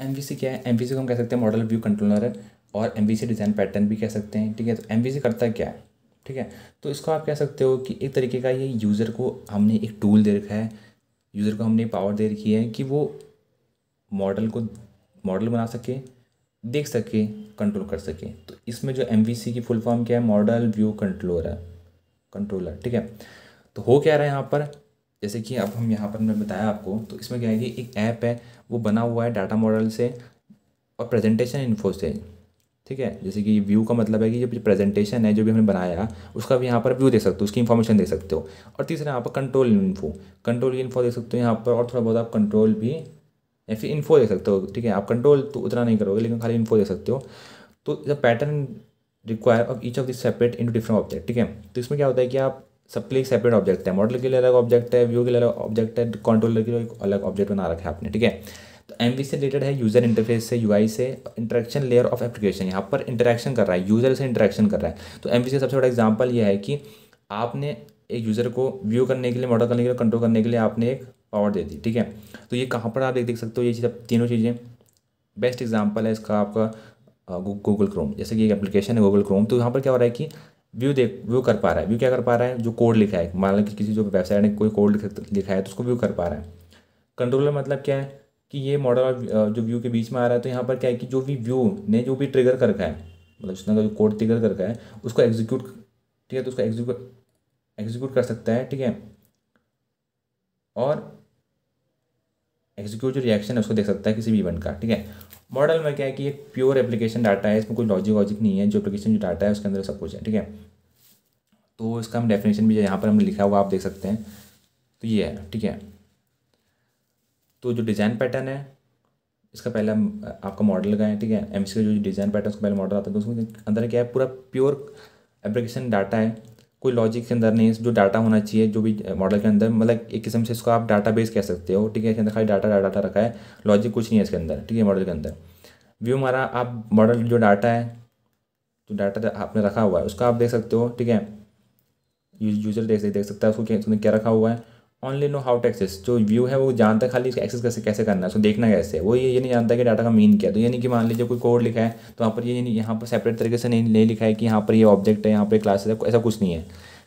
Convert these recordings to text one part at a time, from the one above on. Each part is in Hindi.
एम क्या है एम को हम कह सकते हैं मॉडल व्यू कंट्रोलर है और एम डिज़ाइन पैटर्न भी कह सकते हैं ठीक है तो एम करता क्या है ठीक है तो इसको आप कह सकते हो कि एक तरीके का ये यूज़र को हमने एक टूल दे रखा है यूज़र को हमने पावर दे रखी है कि वो मॉडल को मॉडल बना सके देख सके कंट्रोल कर सके तो इसमें जो एम की फुल फॉर्म क्या है मॉडल व्यू कंट्रोलर कंट्रोलर ठीक है तो हो क्या रहा है यहाँ पर जैसे कि अब हम यहाँ पर मैं बताया आपको तो इसमें क्या है कि एक ऐप है वो बना हुआ है डाटा मॉडल से और प्रेजेंटेशन इन्फो से ठीक है जैसे कि व्यू का मतलब है कि जो प्रेजेंटेशन है जो भी हमने बनाया उसका भी यहाँ पर व्यू दे सकते हो उसकी इन्फॉर्मेशन दे सकते हो और तीसरा यहाँ पर कंट्रोल इन्फो कंट्रोल इन्फो दे सकते हो यहाँ पर और थोड़ा बहुत आप कंट्रोल भी या फिर इन्फो दे सकते हो ठीक है आप कंट्रोल तो उतना नहीं करोगे लेकिन खाली इन्फो दे सकते हो तो pattern require of each of this separate to different object ठीक है तो इसमें क्या होता है कि आप सबके लिए सेपरेट ऑब्जेक्ट है मॉडल के लिए अलग ऑब्जेक्ट है व्यू के लिए अलग ऑब्जेक्ट है कंट्रोलर के लिए अलग ऑब्जेक्ट बना रखा है आपने ठीक है तो एम से रिलेटेड है यूज़र इंटरफेस से यू से इंटरेक्शन लेयर ऑफ एप्लीकेशन यहाँ पर इंटरेक्शन कर रहा है यूज़र से इंटरेक्शन कर रहा है तो एम का सबसे बड़ा एग्जाम्पल यह है कि आपने एक यूज़र को व्यू करने के लिए मॉडल करने के लिए कंट्रोल करने के लिए आपने एक पावर दे दी ठीक है तो ये कहाँ पर आप देख सकते हो ये चीज़ तीनों चीज़ें बेस्ट एग्जाम्पल है इसका आपका गूगल क्रोम जैसे कि एक एप्लीकेशन है गूगल क्रोम तो यहाँ पर क्या हो रहा है कि व्यू देख व्यू कर पा रहा है व्यू क्या कर पा रहा है जो कोड लिखा है मान लो कि किसी जो वेबसाइट ने कोई कोड लिखा है तो उसको व्यू कर पा रहा है कंट्रोलर मतलब क्या है कि ये मॉडल और जो व्यू के बीच में आ रहा है तो यहाँ पर क्या है कि जो भी व्यू ने जो भी ट्रिगर कर रखा है मतलब जिसने का जो कोड ट्रिगर कर रखा है उसको एग्जीक्यूट ठीक है तो उसको एग्जीक्यूट एग्जीक्यूट कर सकता है ठीक है और एग्जीक्यूट जो रिएक्शन है उसको देख सकता है किसी भी इवेंट का ठीक है मॉडल में क्या है कि एक प्योर एप्लीकेशन डाटा है इसमें कोई लॉजिक वॉजिक नहीं है जो एप्लीकेशन जो डाटा है उसके अंदर सब कुछ है ठीक है तो इसका हम डेफिनेशन भी यहाँ पर हमने लिखा हुआ आप देख सकते हैं तो ये है ठीक है तो जो डिज़ाइन पैटर्न है इसका पहले हम आपका मॉडल लगाएं ठीक है एम का जो डिज़ाइन पैटर्न उसका पहले मॉडल आता है तो उसके अंदर क्या है पूरा प्योर एप्लीकेशन डाटा है कोई लॉजिक के अंदर नहीं जो डाटा होना चाहिए जो भी मॉडल के अंदर मतलब एक किस्म से इसको आप डाटा बेस कह सकते हो ठीक है इसके अंदर खाली डाटा डाटा रखा है लॉजिक कुछ नहीं है इसके अंदर ठीक है मॉडल के अंदर व्यू हमारा आप मॉडल जो डाटा है जो डाटा आपने रखा हुआ है उसका आप देख सकते हो ठीक है यूजर देख देख सकता है उसको क्या उसने क्या रखा हुआ है only know how to access जो व्यू है वो जानता है खाली एक्सेस कैसे कैसे करना है उसको देखना कैसे है वो ये ये नहीं जानता कि डाटा का मीन क्या है तो ये नहीं कि मान लीजिए कोई कोड लिखा है तो वहाँ पर ये नहीं यहाँ पर सेपरेट तरीके से नहीं नहीं लिखा है कि यहाँ पर ये ऑब्जेक्ट है यहाँ पर क्लासेस है ऐसा कुछ नहीं है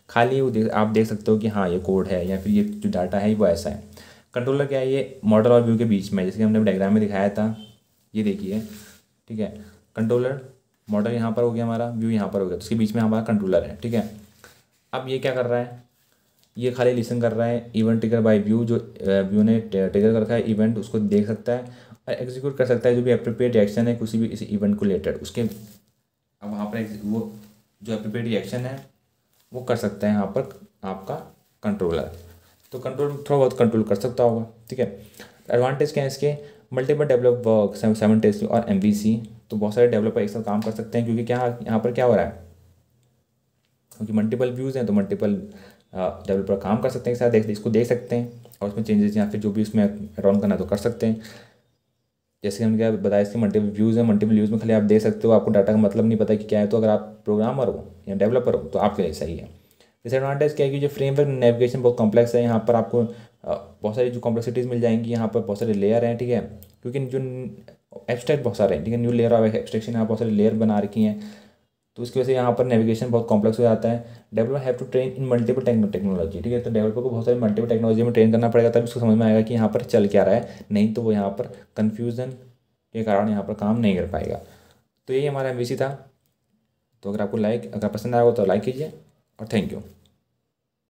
खाली वो देख, आप देख सकते हो कि हाँ ये कोड है या फिर ये जो डाटा है वो ऐसा है कंट्रोलर क्या है ये मॉडल और व्यू के बीच में जैसे कि हमने डायग्राम में दिखाया था ये देखिए ठीक है कंट्रोलर मॉडल यहाँ पर हो गया हमारा व्यू यहाँ पर हो गया तो उसके बीच में हमारा कंट्रोलर है ठीक है अब ये क्या कर रहा है ये खाली लिसन कर रहा है इवेंट ट्रिगर बाय व्यू जो व्यू ने ट्रिगर कर रखा है इवेंट उसको देख सकता है और एग्जीक्यूट कर सकता है जो भी अप्रोप्रिएट रिएक्शन है किसी भी इस इवेंट को रिलेटेड उसके अब वहाँ पर वो जो अप्रोप्रिएट रिएक्शन है वो कर सकता है यहाँ पर आपका कंट्रोलर तो कंट्रोल थोड़ा बहुत कंट्रोल कर सकता होगा ठीक है एडवांटेज क्या है इसके multiple develop work seven test और एम तो बहुत सारे डेवलपर एक साथ काम कर सकते हैं क्योंकि क्या यहाँ पर क्या हो रहा है क्योंकि मल्टीपल व्यूज़ हैं तो मल्टीपल डेवलपर uh, काम कर सकते हैं एक साथ देख इसको देख सकते हैं और उसमें चेंजेस या फिर जो भी उसमें रन करना तो कर सकते हैं जैसे हम क्या बताया इसके मल्टीपल व्यूज़ हैं मल्टीपल व्यूज़ में खाली आप देख सकते हो आपको डाटा का मतलब नहीं पता कि क्या है तो अगर आप प्रोग्रामर हो या डेवलपर हो तो आपके लिए सही है डिसएडवांटेज क्या है कि जो फ्रेमवर्क नेविगेशन बहुत कॉम्प्लेक्स है यहाँ पर आपको uh, बहुत सारी जो कॉम्प्लेक्सिटीज़ मिल जाएंगी यहाँ पर बहुत सारे लेयर हैं ठीक है क्योंकि जो एब्सट्रैक्ट बहुत सारे हैं ठीक है न्यू लेयर ऑफ एक्सट्रैक्शन यहाँ बहुत सारे लेयर बना रखी हैं तो उसकी वजह से यहाँ पर नेविगेशन बहुत कॉम्प्लेक्स हो जाता है developer have to train in multiple technology ठीक है तो डेवलपर को बहुत सारी मल्टीपल टेक्नोलॉजी में ट्रेन करना पड़ेगा तभी उसको समझ में आएगा कि यहाँ पर चल क्या रहा है नहीं तो वो यहाँ पर कन्फ्यूज़न के कारण यहाँ पर काम नहीं कर पाएगा तो यही हमारा एम था तो अगर आपको लाइक अगर पसंद आएगा तो लाइक कीजिए और थैंक यू